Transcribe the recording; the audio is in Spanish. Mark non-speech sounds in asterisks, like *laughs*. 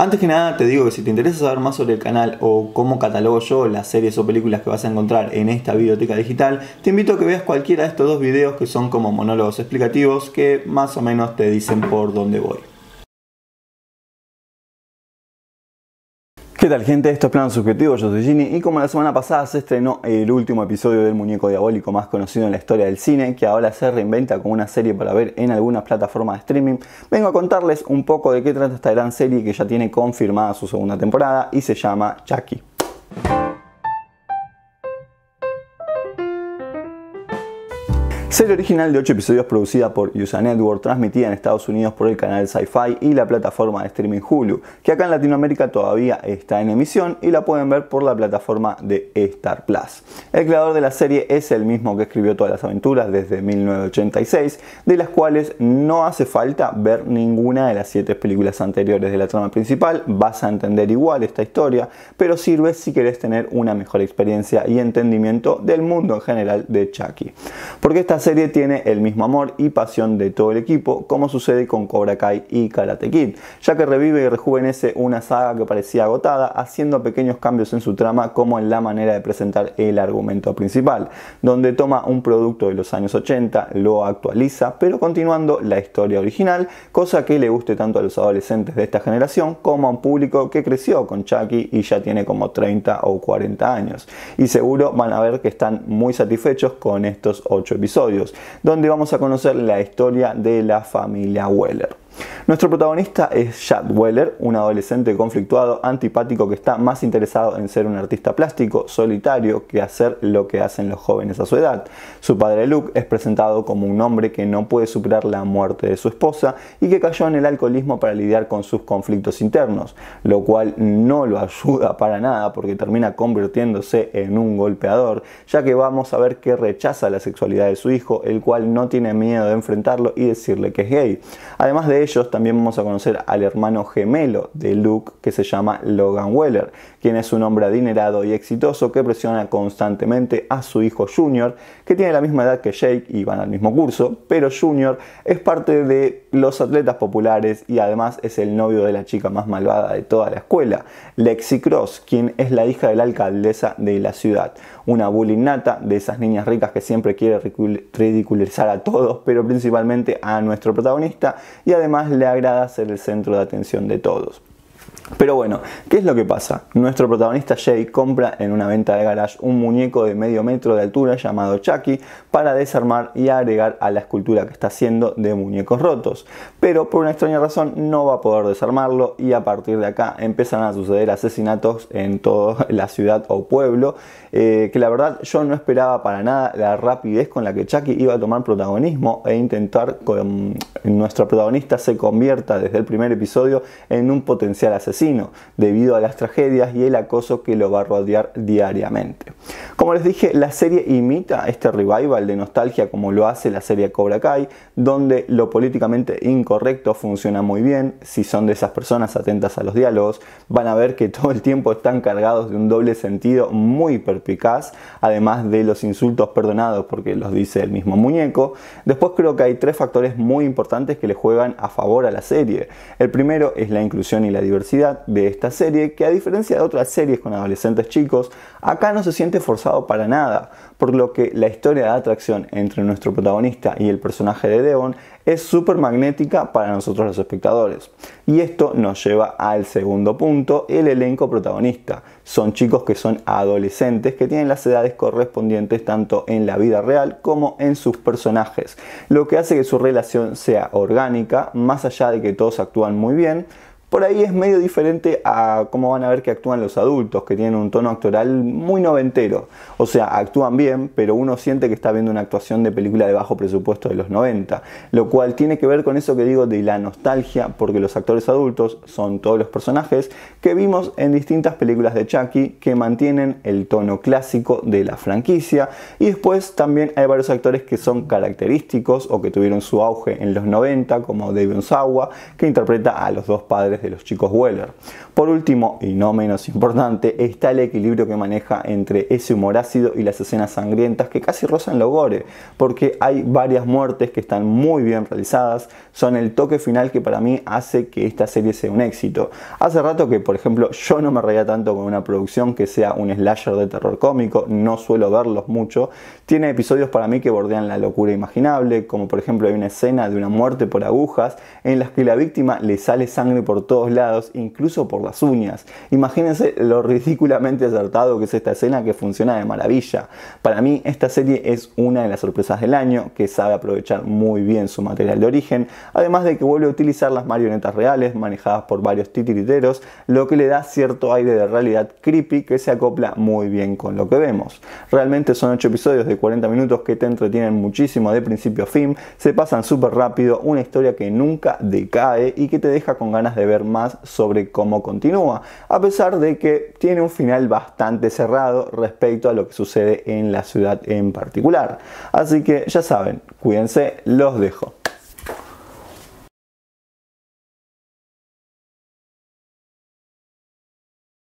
Antes que nada te digo que si te interesa saber más sobre el canal o cómo catalogo yo las series o películas que vas a encontrar en esta biblioteca digital, te invito a que veas cualquiera de estos dos videos que son como monólogos explicativos que más o menos te dicen por dónde voy. ¿Qué tal gente? Esto es Plan Subjetivo, yo soy Gini y como la semana pasada se estrenó el último episodio del Muñeco Diabólico más conocido en la historia del cine, que ahora se reinventa como una serie para ver en algunas plataformas de streaming, vengo a contarles un poco de qué trata esta gran serie que ya tiene confirmada su segunda temporada y se llama Chucky. Serie original de 8 episodios producida por USA Network, transmitida en Estados Unidos por el canal Sci-Fi y la plataforma de streaming Hulu, que acá en Latinoamérica todavía está en emisión y la pueden ver por la plataforma de Star Plus. El creador de la serie es el mismo que escribió todas las aventuras desde 1986, de las cuales no hace falta ver ninguna de las 7 películas anteriores de la trama principal, vas a entender igual esta historia, pero sirve si querés tener una mejor experiencia y entendimiento del mundo en general de Chucky. Porque esta serie serie tiene el mismo amor y pasión de todo el equipo, como sucede con Cobra Kai y Karate Kid, ya que revive y rejuvenece una saga que parecía agotada, haciendo pequeños cambios en su trama como en la manera de presentar el argumento principal, donde toma un producto de los años 80, lo actualiza, pero continuando la historia original, cosa que le guste tanto a los adolescentes de esta generación como a un público que creció con Chucky y ya tiene como 30 o 40 años. Y seguro van a ver que están muy satisfechos con estos 8 episodios donde vamos a conocer la historia de la familia Weller. Nuestro protagonista es Chad Weller, un adolescente conflictuado, antipático que está más interesado en ser un artista plástico, solitario, que hacer lo que hacen los jóvenes a su edad. Su padre Luke es presentado como un hombre que no puede superar la muerte de su esposa y que cayó en el alcoholismo para lidiar con sus conflictos internos, lo cual no lo ayuda para nada porque termina convirtiéndose en un golpeador, ya que vamos a ver que rechaza la sexualidad de su hijo, el cual no tiene miedo de enfrentarlo y decirle que es gay. Además de ello, ellos también vamos a conocer al hermano gemelo de Luke que se llama Logan Weller, quien es un hombre adinerado y exitoso que presiona constantemente a su hijo Junior, que tiene la misma edad que Jake y van al mismo curso, pero Junior es parte de los atletas populares y además es el novio de la chica más malvada de toda la escuela, Lexi Cross, quien es la hija de la alcaldesa de la ciudad, una bullying nata de esas niñas ricas que siempre quiere ridiculizar a todos, pero principalmente a nuestro protagonista y además más le agrada ser el centro de atención de todos. Pero bueno, ¿qué es lo que pasa? Nuestro protagonista Jay compra en una venta de garage un muñeco de medio metro de altura llamado Chucky para desarmar y agregar a la escultura que está haciendo de muñecos rotos. Pero por una extraña razón no va a poder desarmarlo y a partir de acá empiezan a suceder asesinatos en toda *laughs* la ciudad o pueblo eh, que la verdad yo no esperaba para nada la rapidez con la que Chucky iba a tomar protagonismo e intentar que nuestro protagonista se convierta desde el primer episodio en un potencial asesino debido a las tragedias y el acoso que lo va a rodear diariamente. Como les dije, la serie imita este revival de nostalgia como lo hace la serie Cobra Kai, donde lo políticamente incorrecto funciona muy bien, si son de esas personas atentas a los diálogos, van a ver que *laughs* todo el tiempo están cargados de un doble sentido muy perpicaz, además de los insultos perdonados porque los dice el mismo muñeco. Después creo que hay tres factores muy importantes que le juegan a favor a la serie. El primero es la inclusión y la diversidad, de esta serie que a diferencia de otras series con adolescentes chicos, acá no se siente forzado para nada, por lo que la historia de atracción entre nuestro protagonista y el personaje de Devon es súper magnética para nosotros los espectadores. Y esto nos lleva al segundo punto, el elenco protagonista. Son chicos que son adolescentes que tienen las edades correspondientes tanto en la vida real como en sus personajes, lo que hace que su relación sea orgánica, más allá de que todos actúan muy bien, por ahí es medio diferente a cómo van a ver que actúan los adultos, que tienen un tono actoral muy noventero. O sea, actúan bien, pero uno siente que está viendo una actuación de película de bajo presupuesto de los 90, lo cual tiene que ver con eso que digo de la nostalgia, porque los actores adultos son todos los personajes que vimos en distintas películas de Chucky que mantienen el tono clásico de la franquicia. Y después también hay varios actores que son característicos o que tuvieron su auge en los 90, como David Sawa, que interpreta a los dos padres de los chicos Weller. Por último, y no menos importante, está el equilibrio que maneja entre ese humor ácido y las escenas sangrientas que casi rozan lo gore, porque hay varias muertes que están muy bien realizadas, son el toque final que para mí hace que esta serie sea un éxito. Hace rato que, por ejemplo, yo no me reía tanto con una producción que sea un slasher de terror cómico, no suelo verlos mucho. Tiene episodios para mí que bordean la locura imaginable, como por ejemplo hay una escena de una muerte por agujas en las que la víctima le sale sangre por todos lados, incluso por las uñas. Imagínense lo ridículamente acertado que es esta escena que funciona de maravilla. Para mí esta serie es una de las sorpresas del año, que sabe aprovechar muy bien su material de origen, además de que vuelve a utilizar las marionetas reales manejadas por varios titiriteros, lo que le da cierto aire de realidad creepy que se acopla muy bien con lo que vemos. Realmente son 8 episodios de 40 minutos que te entretienen muchísimo de principio a fin, se pasan súper rápido, una historia que nunca decae y que te deja con ganas de ver más sobre cómo continúa, a pesar de que tiene un final bastante cerrado respecto a lo que sucede en la ciudad en particular. Así que ya saben, cuídense, los dejo.